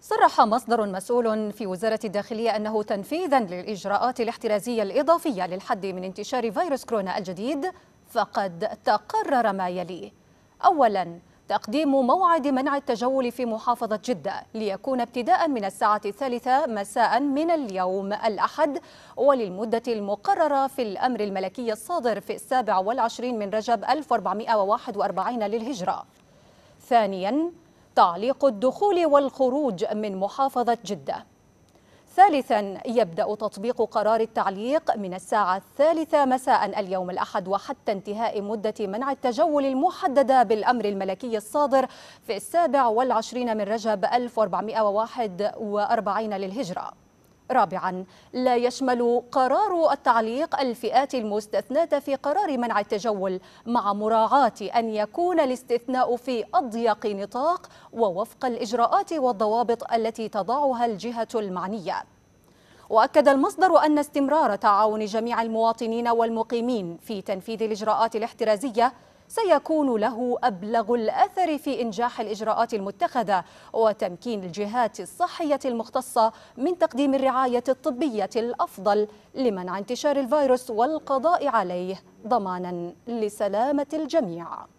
صرح مصدر مسؤول في وزارة الداخلية أنه تنفيذا للإجراءات الاحترازية الإضافية للحد من انتشار فيروس كورونا الجديد فقد تقرر ما يلي أولا تقديم موعد منع التجول في محافظة جدة ليكون ابتداء من الساعة الثالثة مساء من اليوم الأحد وللمدة المقررة في الأمر الملكي الصادر في السابع والعشرين من رجب 1441 للهجرة ثانياً تعليق الدخول والخروج من محافظة جدة ثالثا يبدأ تطبيق قرار التعليق من الساعة الثالثة مساء اليوم الأحد وحتى انتهاء مدة منع التجول المحددة بالأمر الملكي الصادر في السابع والعشرين من رجب 1441 للهجرة رابعا لا يشمل قرار التعليق الفئات المستثناة في قرار منع التجول مع مراعاة أن يكون الاستثناء في أضيق نطاق ووفق الإجراءات والضوابط التي تضعها الجهة المعنية واكد المصدر ان استمرار تعاون جميع المواطنين والمقيمين في تنفيذ الاجراءات الاحترازيه سيكون له أبلغ الأثر في إنجاح الإجراءات المتخذة وتمكين الجهات الصحية المختصة من تقديم الرعاية الطبية الأفضل لمنع انتشار الفيروس والقضاء عليه ضمانا لسلامة الجميع